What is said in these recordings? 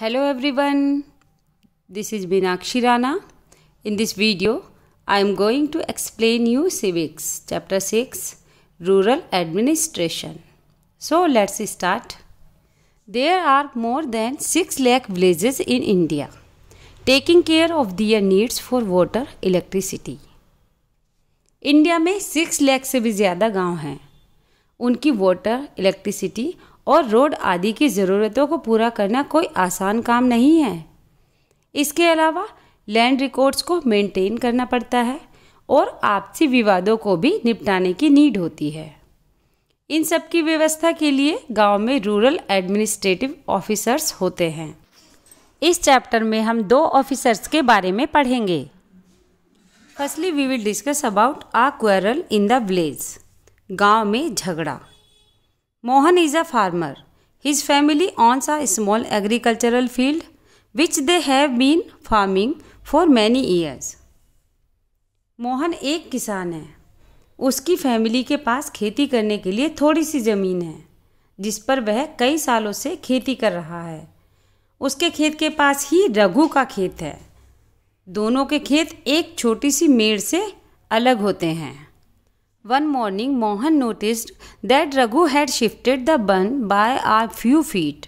Hello everyone this is Meenakshi Rana in this video I am going to explain you civics chapter six rural administration so let's start there are more than six lakh villages in India taking care of their needs for water electricity India में six lakh से भी ज़्यादा गांव हैं उनकी water electricity और road आदि की ज़रूरतों को पूरा करना कोई आसान काम नहीं है इसके अलावा लैंड रिकॉर्ड्स को मेंटेन करना पड़ता है और आपसी विवादों को भी निपटाने की नीड होती है इन सब की व्यवस्था के लिए गांव में रूरल एडमिनिस्ट्रेटिव ऑफिसर्स होते हैं इस चैप्टर में हम दो ऑफिसर्स के बारे में पढ़ेंगे firstly we will discuss about a quarrel in the village गांव में झगड़ा Mohan is a farmer. His family owns a small agricultural field which they have been farming for many years. Mohan एक किसान है उसकी फैमिली के पास खेती करने के लिए थोड़ी सी ज़मीन है जिस पर वह कई सालों से खेती कर रहा है उसके खेत के पास ही रघु का खेत है दोनों के खेत एक छोटी सी मेड़ से अलग होते हैं one morning Mohan noticed that Raghu had shifted the bund by a few feet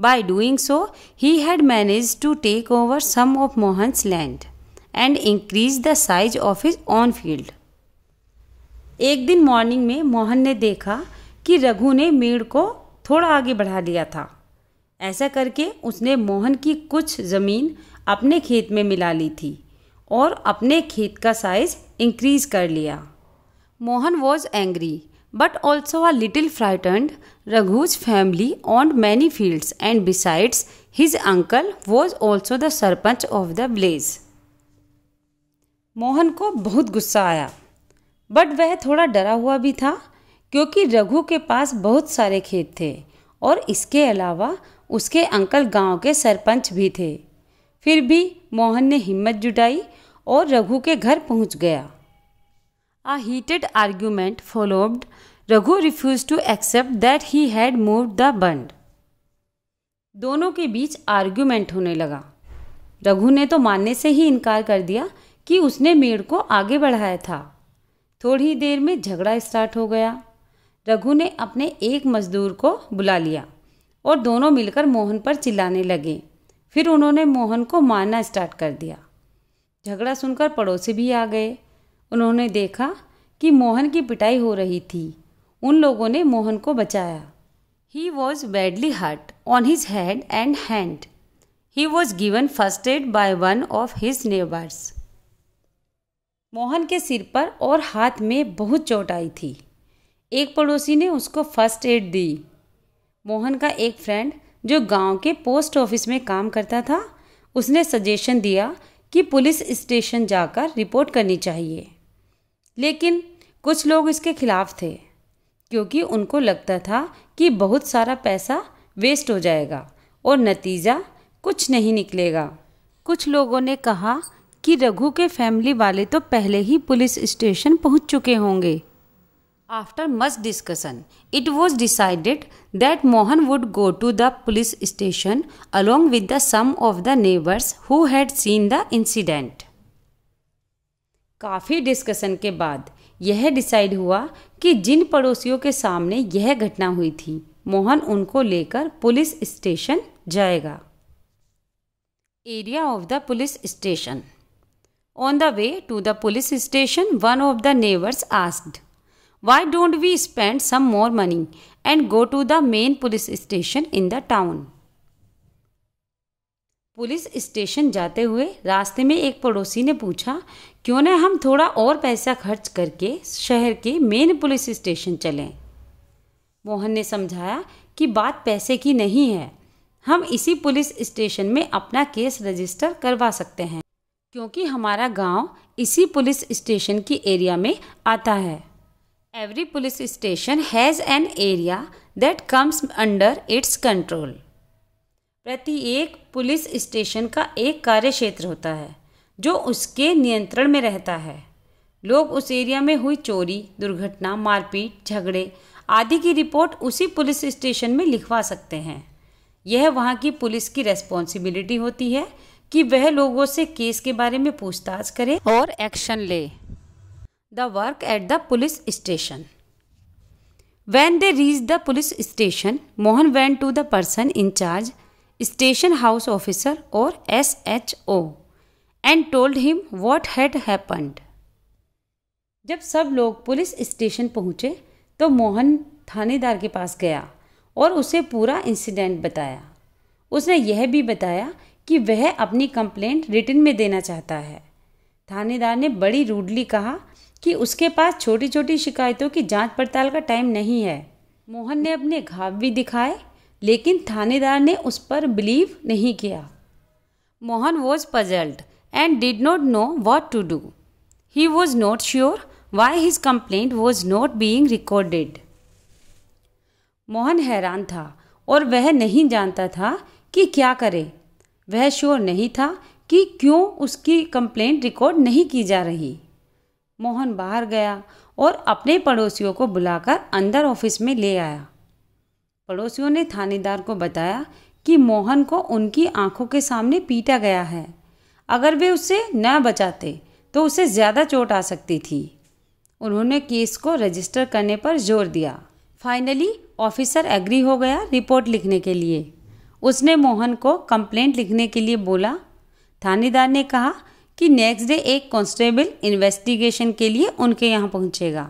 by doing so he had managed to take over some of Mohan's land and increase the size of his own field एक दिन morning में मोहन ने देखा कि रघु ने मेड़ को थोड़ा आगे बढ़ा लिया था ऐसा करके उसने मोहन की कुछ ज़मीन अपने खेत में मिला ली थी और अपने खेत का साइज इंक्रीज कर लिया Mohan was angry but also a little frightened Raghu's family own many fields and besides his uncle was also the sarpanch of the village Mohan को बहुत गुस्सा आया बट वह थोड़ा डरा हुआ भी था क्योंकि रघु के पास बहुत सारे खेत थे और इसके अलावा उसके अंकल गांव के सरपंच भी थे फिर भी मोहन ने हिम्मत जुटाई और रघु के घर पहुंच गया A heated argument followed. Raghu refused to accept that he had moved the bund. दोनों के बीच आर्ग्यूमेंट होने लगा रघु ने तो मानने से ही इनकार कर दिया कि उसने मेड़ को आगे बढ़ाया था थोड़ी देर में झगड़ा स्टार्ट हो गया रघु ने अपने एक मजदूर को बुला लिया और दोनों मिलकर मोहन पर चिल्लाने लगे फिर उन्होंने मोहन को मारना स्टार्ट कर दिया झगड़ा सुनकर पड़ोसी भी आ गए उन्होंने देखा कि मोहन की पिटाई हो रही थी उन लोगों ने मोहन को बचाया he was badly hurt on his head and hand he was given first aid by one of his neighbours Mohan के सिर पर और हाथ में बहुत चोट आई थी एक पड़ोसी ने उसको फर्स्ट एड दी मोहन का एक फ्रेंड जो गांव के पोस्ट ऑफिस में काम करता था उसने सजेशन दिया कि पुलिस स्टेशन जाकर रिपोर्ट करनी चाहिए लेकिन कुछ लोग इसके खिलाफ थे क्योंकि उनको लगता था कि बहुत सारा पैसा वेस्ट हो जाएगा और नतीजा कुछ नहीं निकलेगा कुछ लोगों ने कहा कि रघु के फैमिली वाले तो पहले ही पुलिस स्टेशन पहुंच चुके होंगे after much discussion it was decided that Mohan would go to the police station along with the some of the neighbours who had seen the incident काफ़ी डिस्कशन के बाद यह डिसाइड हुआ कि जिन पड़ोसियों के सामने यह घटना हुई थी मोहन उनको लेकर पुलिस स्टेशन जाएगा area of the police station on the way to the police station one of the neighbours asked why don't we spend some more money and go to the main police station in the town police station जाते हुए रास्ते में एक पड़ोसी ने पूछा क्यों न हम थोड़ा और पैसा खर्च करके शहर के मेन पुलिस स्टेशन चलें मोहन ने समझाया कि बात पैसे की नहीं है हम इसी पुलिस स्टेशन में अपना केस रजिस्टर करवा सकते हैं क्योंकि हमारा गांव इसी पुलिस स्टेशन की एरिया में आता है every police station has an area that comes under its control प्रति एक पुलिस स्टेशन का एक कार्य क्षेत्र होता है जो उसके नियंत्रण में रहता है लोग उस एरिया में हुई चोरी दुर्घटना मारपीट झगड़े आदि की रिपोर्ट उसी पुलिस स्टेशन में लिखवा सकते हैं यह वहाँ की पुलिस की रेस्पॉन्सिबिलिटी होती है कि वह लोगों से केस के बारे में पूछताछ करे और एक्शन ले the work at the police station when they reach the police station Mohan went to the person in charge station house officer और S H O and told him what had happened जब सब लोग police station पहुँचे तो मोहन थानेदार के पास गया और उसे पूरा इंसिडेंट बताया उसने यह भी बताया कि वह अपनी कंप्लेंट रिटर्न में देना चाहता है थानेदार ने बड़ी रूडली कहा कि उसके पास छोटी छोटी शिकायतों की जांच पड़ताल का टाइम नहीं है मोहन ने अपने घाव भी दिखाए लेकिन थानेदार ने उस पर बिलीव नहीं किया Mohan was puzzled and did not know what to do he was not sure why his complaint was not being recorded Mohan हैरान था और वह नहीं जानता था कि क्या करे वह श्योर नहीं था कि क्यों उसकी कंप्लेंट रिकॉर्ड नहीं की जा रही मोहन बाहर गया और अपने पड़ोसियों को बुलाकर अंदर ऑफिस में ले आया पड़ोसियों ने थानेदार को बताया कि मोहन को उनकी आंखों के सामने पीटा गया है अगर वे उसे न बचाते तो उसे ज़्यादा चोट आ सकती थी उन्होंने केस को रजिस्टर करने पर जोर दिया फाइनली ऑफिसर एग्री हो गया रिपोर्ट लिखने के लिए उसने मोहन को कंप्लेंट लिखने के लिए बोला थानेदार ने कहा कि नेक्स्ट डे एक कांस्टेबल इन्वेस्टिगेशन के लिए उनके यहाँ पहुँचेगा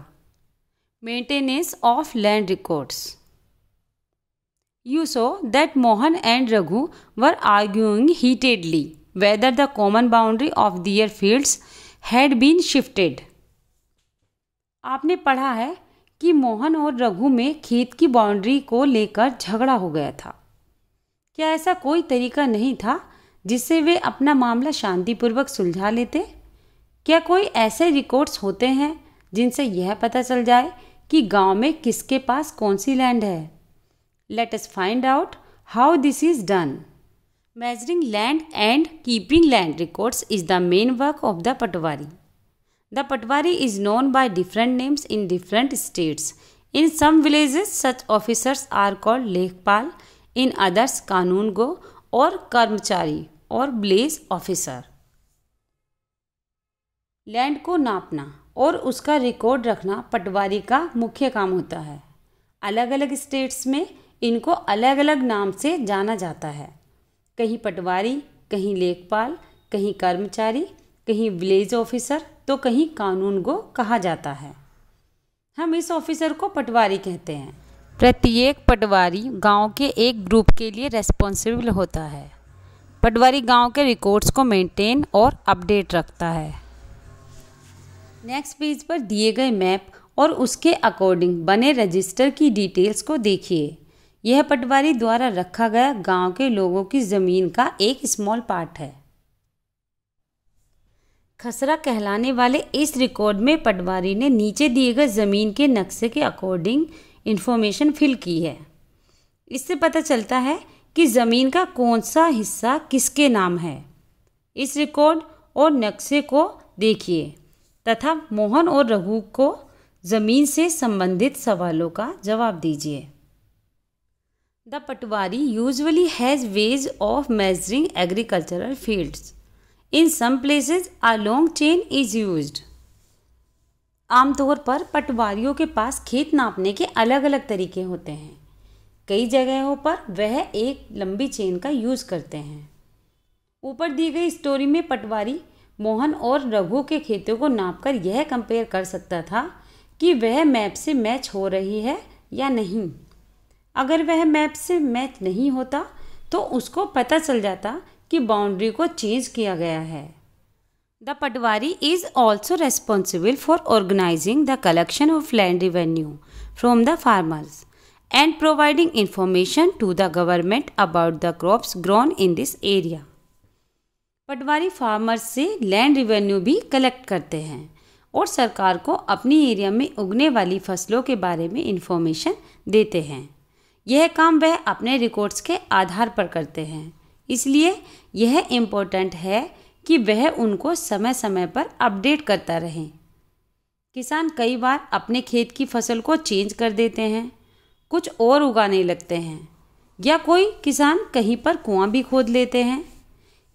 maintenance of land records you so that Mohan and Raghu were arguing heatedly whether the common boundary of their fields had been shifted आपने पढ़ा है कि मोहन और रघु में खेत की बाउंड्री को लेकर झगड़ा हो गया था क्या ऐसा कोई तरीका नहीं था जिससे वे अपना मामला शांतिपूर्वक सुलझा लेते क्या कोई ऐसे रिकॉर्ड्स होते हैं जिनसे यह पता चल जाए कि गांव में किसके पास कौन सी लैंड है Let us find out how this is done. Measuring land and keeping land records is the main work of the patwari. The patwari is known by different names in different states. In some villages, such officers are called lekhpal, in others, kanungo or karmchari और village officer land को नापना और उसका record रखना पटवारी का मुख्य काम होता है अलग अलग स्टेट्स में इनको अलग अलग नाम से जाना जाता है कहीं पटवारी कहीं लेखपाल कहीं कर्मचारी कहीं विलेज ऑफिसर तो कहीं कानून को कहा जाता है हम इस ऑफिसर को पटवारी कहते हैं प्रत्येक पटवारी गांव के एक ग्रुप के लिए रेस्पॉन्सिबल होता है पटवारी गांव के रिकॉर्ड्स को मेंटेन और अपडेट रखता है नेक्स्ट पेज पर दिए गए मैप और उसके अकॉर्डिंग बने रजिस्टर की डिटेल्स को देखिए यह पटवारी द्वारा रखा गया गांव के लोगों की जमीन का एक स्मॉल पार्ट है खसरा कहलाने वाले इस रिकॉर्ड में पटवारी ने नीचे दिए गए ज़मीन के नक्शे के अकॉर्डिंग इन्फॉर्मेशन फिल की है इससे पता चलता है कि ज़मीन का कौन सा हिस्सा किसके नाम है इस रिकॉर्ड और नक्शे को देखिए तथा मोहन और रघु को ज़मीन से संबंधित सवालों का जवाब दीजिए the patwari usually has ways of measuring agricultural fields in some places a long chain is used आमतौर पर पटवारियों के पास खेत नापने के अलग अलग तरीके होते हैं कई जगहों पर वह एक लंबी चेन का यूज करते हैं ऊपर दी गई स्टोरी में पटवारी मोहन और रघु के खेतों को नापकर यह कंपेयर कर सकता था कि वह मैप से मैच हो रही है या नहीं अगर वह मैप से मैच नहीं होता तो उसको पता चल जाता कि बाउंड्री को चेंज किया गया है the patwari is also responsible for organising the collection of land revenue from the farmers and providing information to the government about the crops grown in this area patwari farmers से लैंड रिवेन्यू भी collect करते हैं और सरकार को अपनी area में उगने वाली फसलों के बारे में इन्फॉर्मेशन देते हैं यह काम वह अपने रिकॉर्ड्स के आधार पर करते हैं इसलिए यह इम्पोर्टेंट है कि वह उनको समय समय पर अपडेट करता रहें किसान कई बार अपने खेत की फसल को चेंज कर देते हैं कुछ और उगाने लगते हैं या कोई किसान कहीं पर कुआं भी खोद लेते हैं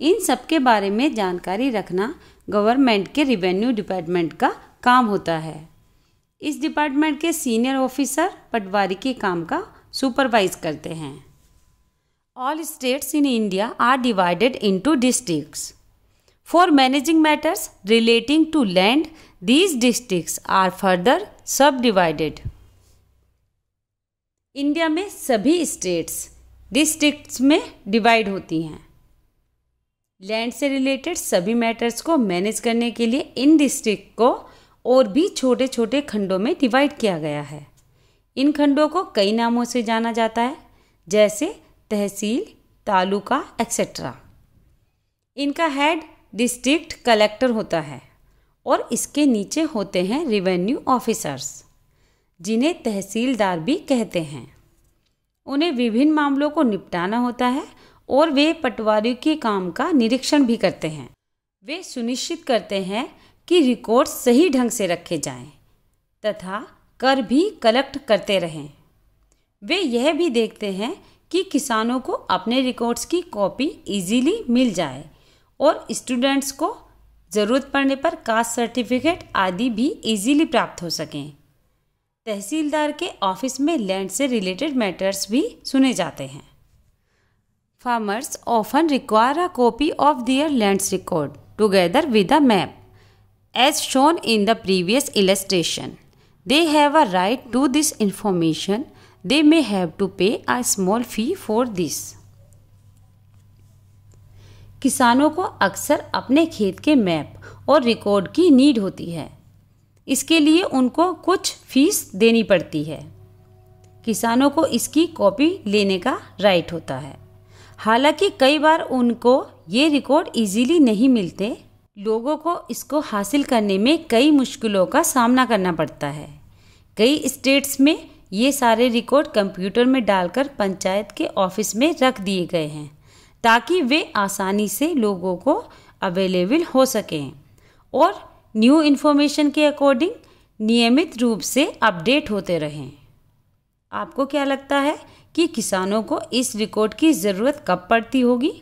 इन सब के बारे में जानकारी रखना गवर्नमेंट के रिवेन्यू डिपार्टमेंट का काम होता है इस डिपार्टमेंट के सीनियर ऑफिसर पटवारी के काम का सुपरवाइज करते हैं all states in India are divided to district for managing matters relating to land these district are further sub divided India में सभी स्टेट्स डिस्ट्रिक्ट्स में डिवाइड होती हैं लैंड से रिलेटेड सभी मैटर्स को मैनेज करने के लिए इन डिस्ट्रिक्ट को और भी छोटे छोटे खंडों में डिवाइड किया गया है इन खंडों को कई नामों से जाना जाता है जैसे तहसील तालुका एक्सेट्रा इनका हेड डिस्ट्रिक्ट कलेक्टर होता है और इसके नीचे होते हैं रिवेन्यू ऑफिसर्स जिन्हें तहसीलदार भी कहते हैं उन्हें विभिन्न मामलों को निपटाना होता है और वे पटवारी के काम का निरीक्षण भी करते हैं वे सुनिश्चित करते हैं कि रिकॉर्ड सही ढंग से रखे जाएं तथा कर भी कलेक्ट करते रहें वे यह भी देखते हैं कि किसानों को अपने रिकॉर्ड्स की कॉपी इजीली मिल जाए और स्टूडेंट्स को ज़रूरत पड़ने पर कास्ट सर्टिफिकेट आदि भी इजीली प्राप्त हो सकें तहसीलदार के ऑफिस में लैंड से रिलेटेड मैटर्स भी सुने जाते हैं farmers often require a copy of their lands record together with a map as shown in the previous illustration they have a right to this information they may have to pay a small fee for this किसानों को अक्सर अपने खेत के map और record की need होती है इसके लिए उनको कुछ फीस देनी पड़ती है किसानों को इसकी कॉपी लेने का राइट होता है हालांकि कई बार उनको ये रिकॉर्ड इजीली नहीं मिलते लोगों को इसको हासिल करने में कई मुश्किलों का सामना करना पड़ता है कई स्टेट्स में ये सारे रिकॉर्ड कंप्यूटर में डालकर पंचायत के ऑफिस में रख दिए गए हैं ताकि वे आसानी से लोगों को अवेलेबल हो सकें और न्यू इन्फॉर्मेशन के अकॉर्डिंग नियमित रूप से अपडेट होते रहें आपको क्या लगता है कि किसानों को इस रिकॉर्ड की ज़रूरत कब पड़ती होगी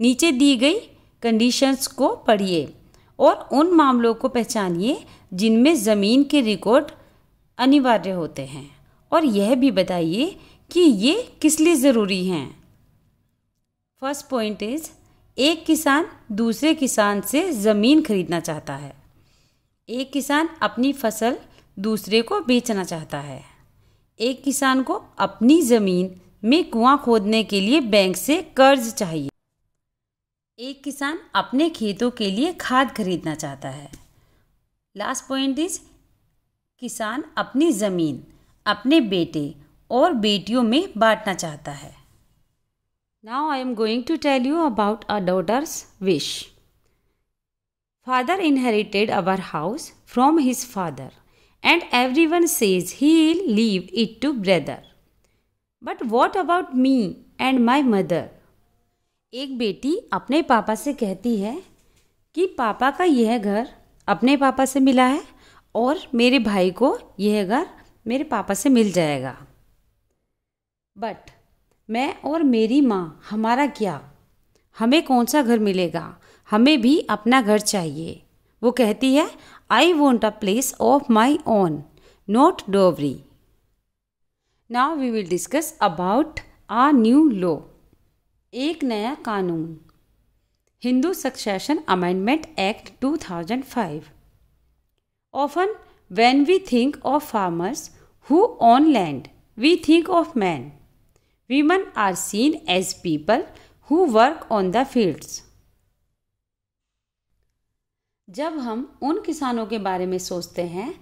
नीचे दी गई कंडीशंस को पढ़िए और उन मामलों को पहचानिए जिनमें ज़मीन के रिकॉर्ड अनिवार्य होते हैं और यह भी बताइए कि ये किस लिए ज़रूरी हैं फर्स्ट पॉइंट इज़ एक किसान दूसरे किसान से ज़मीन खरीदना चाहता है एक किसान अपनी फसल दूसरे को बेचना चाहता है एक किसान को अपनी ज़मीन में कुआं खोदने के लिए बैंक से कर्ज चाहिए एक किसान अपने खेतों के लिए खाद खरीदना चाहता है लास्ट पॉइंट इज किसान अपनी ज़मीन अपने बेटे और बेटियों में बांटना चाहता है now I am going to tell you about a daughter's wish father inherited our house from his father and every one says he leave it to brother but what about me and my mother एक बेटी अपने पापा से कहती है कि पापा का यह घर अपने पापा से मिला है और मेरे भाई को यह घर मेरे पापा से मिल जाएगा बट मैं और मेरी माँ हमारा क्या हमें कौन सा घर मिलेगा हमें भी अपना घर चाहिए वो कहती है I want a place of my own not dowry now we will discuss about a new law एक नया कानून Hindu succession amendment act 2005 often when we think of farmers who own land we think of man women are seen as people who work on the fields जब हम उन किसानों के बारे में सोचते हैं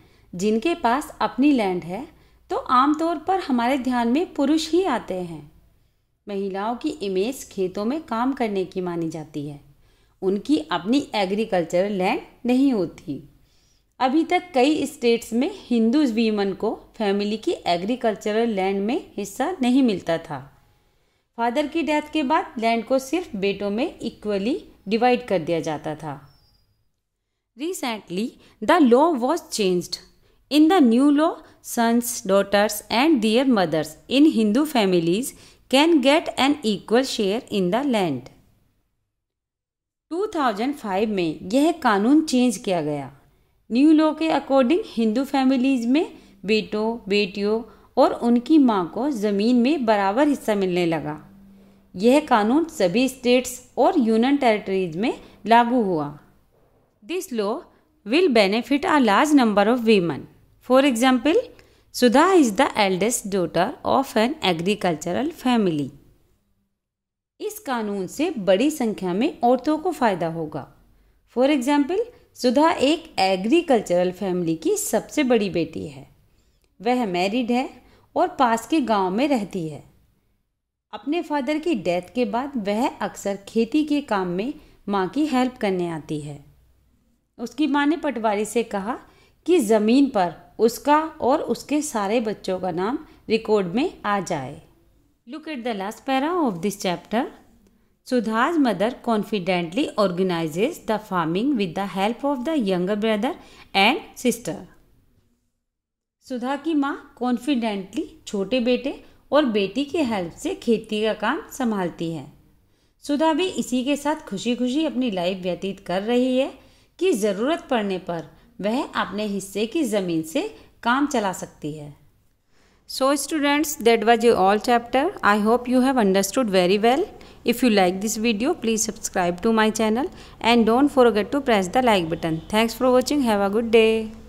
जिनके पास अपनी लैंड है तो आमतौर पर हमारे ध्यान में पुरुष ही आते हैं महिलाओं की इमेज खेतों में काम करने की मानी जाती है उनकी अपनी एग्रीकल्चरल लैंड नहीं होती अभी तक कई स्टेट्स में हिंदू वीमन को फैमिली की एग्रीकल्चरल लैंड में हिस्सा नहीं मिलता था फादर की डेथ के बाद लैंड को सिर्फ बेटों में इक्वली डिवाइड कर दिया जाता था recently the law was changed in the new law sons daughters and their mothers in Hindu families can get an equal share in the land 2005 में यह कानून चेंज किया गया न्यू लॉ के अकॉर्डिंग हिंदू फैमिलीज में बेटों बेटियों और उनकी मां को ज़मीन में बराबर हिस्सा मिलने लगा यह कानून सभी स्टेट्स और यूनियन टेरिटरीज में लागू हुआ this law will benefit a large number of women for example Sudha is the eldest daughter of an agricultural family. इस कानून से बड़ी संख्या में औरतों को फायदा होगा फॉर एग्जाम्पल सुधा एक एग्रीकल्चरल फैमिली की सबसे बड़ी बेटी है वह मैरिड है और पास के गांव में रहती है अपने फादर की डेथ के बाद वह अक्सर खेती के काम में माँ की हेल्प करने आती है उसकी माँ ने पटवारी से कहा कि ज़मीन पर उसका और उसके सारे बच्चों का नाम रिकॉर्ड में आ जाए look at the last para of this chapter Sudha's mother confidently organises the farming with the help of the younger brother and sister Sudha की माँ कॉन्फिडेंटली छोटे बेटे और बेटी की हेल्प से खेती का काम संभालती है सुधा भी इसी के साथ खुशी खुशी अपनी लाइफ व्यतीत कर रही है कि ज़रूरत पड़ने पर वह अपने हिस्से की ज़मीन से काम चला सकती है so students that was you all chapter I hope you have understood very well if you like this video please subscribe to my channel and don't forget to press the like button thanks for watching have a good day